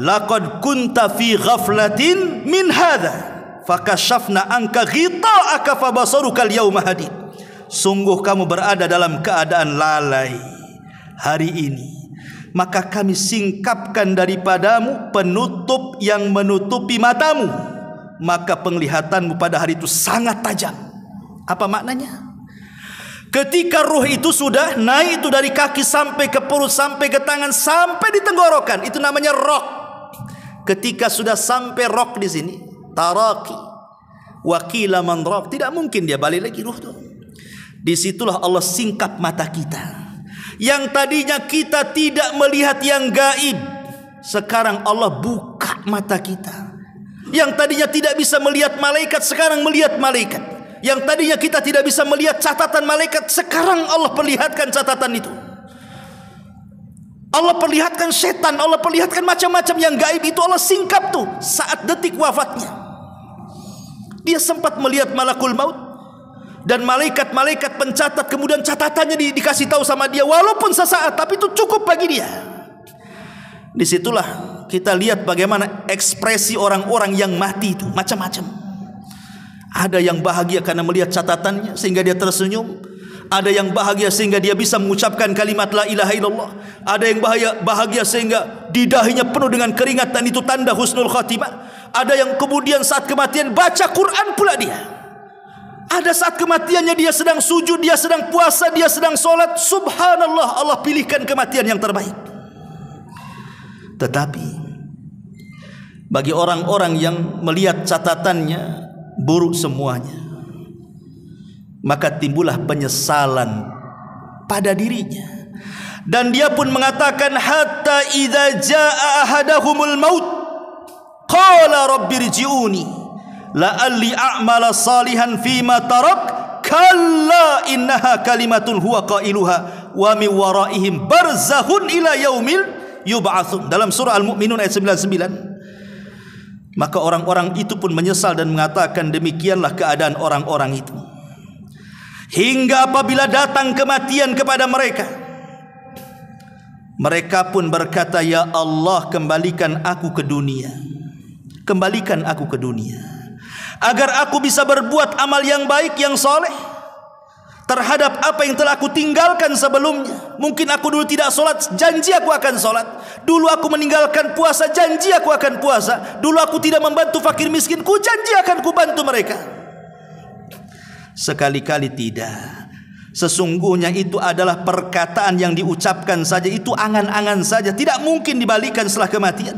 "Laqad kunta fi ghaflatin min hadza." fakashafna anka ghita'aka fabasaruka al-yawma hadid sungguh kamu berada dalam keadaan lalai hari ini maka kami singkapkan daripadamu penutup yang menutupi matamu maka penglihatanmu pada hari itu sangat tajam apa maknanya Ketika ruh itu sudah naik itu dari kaki sampai ke perut sampai ke tangan sampai di tenggorokan itu namanya rok. Ketika sudah sampai rok di sini, taraki wakila mandrak tidak mungkin dia balik lagi ruh tuh disitulah Allah singkap mata kita yang tadinya kita tidak melihat yang gaib sekarang Allah buka mata kita yang tadinya tidak bisa melihat malaikat sekarang melihat malaikat yang tadinya kita tidak bisa melihat catatan malaikat sekarang Allah perlihatkan catatan itu Allah perlihatkan setan, Allah perlihatkan macam-macam yang gaib itu Allah singkap tuh saat detik wafatnya. Dia sempat melihat malakul maut dan malaikat-malaikat pencatat kemudian catatannya di, dikasih tahu sama dia walaupun sesaat tapi itu cukup bagi dia. Disitulah kita lihat bagaimana ekspresi orang-orang yang mati itu macam-macam. Ada yang bahagia karena melihat catatannya sehingga dia tersenyum. Ada yang bahagia sehingga dia bisa mengucapkan kalimat la ilaha illallah. Ada yang bahagia, bahagia sehingga didahinya penuh dengan keringat dan itu tanda husnul khatimah. Ada yang kemudian saat kematian baca Quran pula dia. Ada saat kematiannya dia sedang sujud, dia sedang puasa, dia sedang solat. Subhanallah Allah pilihkan kematian yang terbaik. Tetapi bagi orang-orang yang melihat catatannya buruk semuanya maka timbullah penyesalan pada dirinya dan dia pun mengatakan hatta idza jaa ahadahumul maut qala rabbirji'uni la'alli a'mala salihan fima tarak kalla innaha kalimatun huwa qailuha wa mi waraihim barzahun ila yaumil yub'atsun dalam surah al-mu'minun ayat 99 maka orang-orang itu pun menyesal dan mengatakan demikianlah keadaan orang-orang itu hingga apabila datang kematian kepada mereka mereka pun berkata ya Allah kembalikan aku ke dunia kembalikan aku ke dunia agar aku bisa berbuat amal yang baik yang soleh terhadap apa yang telah aku tinggalkan sebelumnya mungkin aku dulu tidak solat janji aku akan solat dulu aku meninggalkan puasa janji aku akan puasa dulu aku tidak membantu fakir miskin ku janji akan ku bantu mereka Sekali-kali tidak. Sesungguhnya itu adalah perkataan yang diucapkan saja Itu angan-angan saja Tidak mungkin dibalikan setelah kematian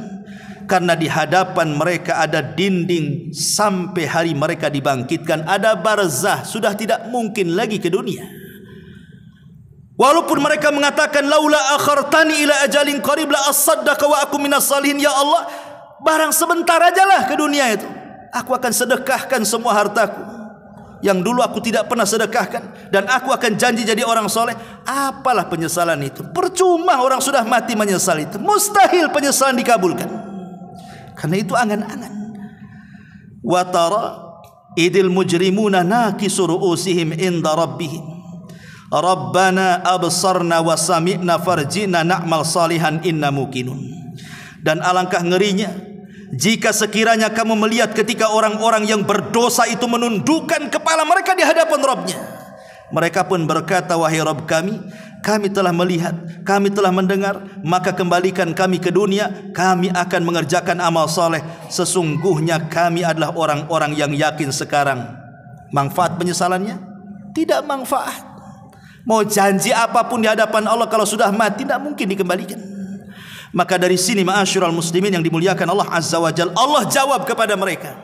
Karena di hadapan mereka ada dinding Sampai hari mereka dibangkitkan Ada barzah Sudah tidak mungkin lagi ke dunia Walaupun mereka mengatakan Laula akhartani ila ajalin qarib La assaddaqa wa aku minas salihin Ya Allah Barang sebentar ajalah ke dunia itu Aku akan sedekahkan semua hartaku yang dulu aku tidak pernah sedekahkan dan aku akan janji jadi orang soleh. Apalah penyesalan itu? Percuma orang sudah mati menyesal itu. Mustahil penyesalan dikabulkan. Karena itu angan-angan. Watara idil mujrimuna nakisu ru'usihim inda rabbihim. Rabbana absarna wa sami'na farjina na'mal salihan inna mukinun. Dan alangkah ngerinya jika sekiranya kamu melihat ketika orang-orang yang berdosa itu menundukkan kepala mereka di hadapan Robnya. Mereka pun berkata, wahai Rob kami, kami telah melihat, kami telah mendengar, maka kembalikan kami ke dunia, kami akan mengerjakan amal soleh. Sesungguhnya kami adalah orang-orang yang yakin sekarang. Manfaat penyesalannya? Tidak manfaat. Mau janji apapun di hadapan Allah kalau sudah mati, tidak mungkin dikembalikan. Maka dari sini ma'asyiral muslimin yang dimuliakan Allah Azza wa Jalla, Allah jawab kepada mereka.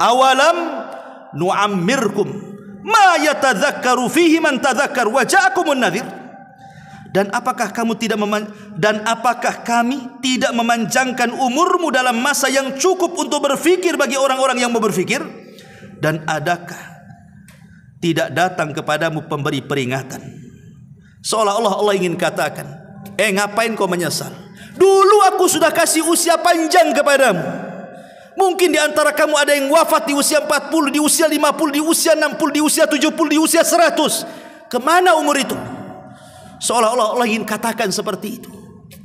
Awalam nu'ammirkum ma yatadzakkaru fihi man tadzakkar wa ja'akumun nadhir. Dan apakah kamu tidak dan apakah kami tidak memanjangkan umurmu dalam masa yang cukup untuk berfikir bagi orang-orang yang mau berfikir? Dan adakah tidak datang kepadamu pemberi peringatan? Seolah-olah Allah ingin katakan, eh ngapain kau menyesal? Dulu aku sudah kasih usia panjang kepadamu. Mungkin di antara kamu ada yang wafat di usia 40, di usia 50, di usia 60, di usia 70, di usia 100. Kemana umur itu? Seolah-olah Allah ingin katakan seperti itu.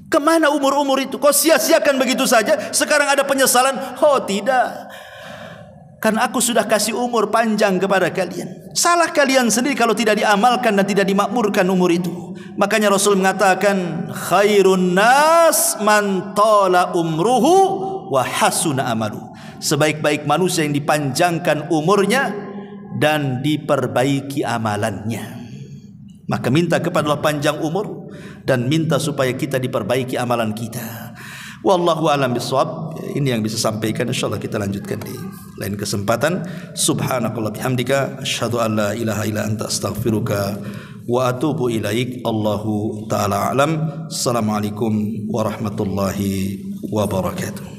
Kemana umur-umur itu? Kau sia-siakan begitu saja. Sekarang ada penyesalan. Oh tidak. Karena aku sudah kasih umur panjang kepada kalian. Salah kalian sendiri kalau tidak diamalkan dan tidak dimakmurkan umur itu. Makanya Rasul mengatakan khairun nas man tala umruhu wa hasuna amalu. Sebaik-baik manusia yang dipanjangkan umurnya dan diperbaiki amalannya. Maka minta kepada Allah panjang umur dan minta supaya kita diperbaiki amalan kita. Wallahu alam bisawab. Ini yang bisa sampaikan insyaallah kita lanjutkan di lain kesempatan. Subhanakallah Hamdika. asyhadu an la ilaha illa anta astaghfiruka wa atubu ilaik. Allahu taala alam. Assalamualaikum warahmatullahi wabarakatuh.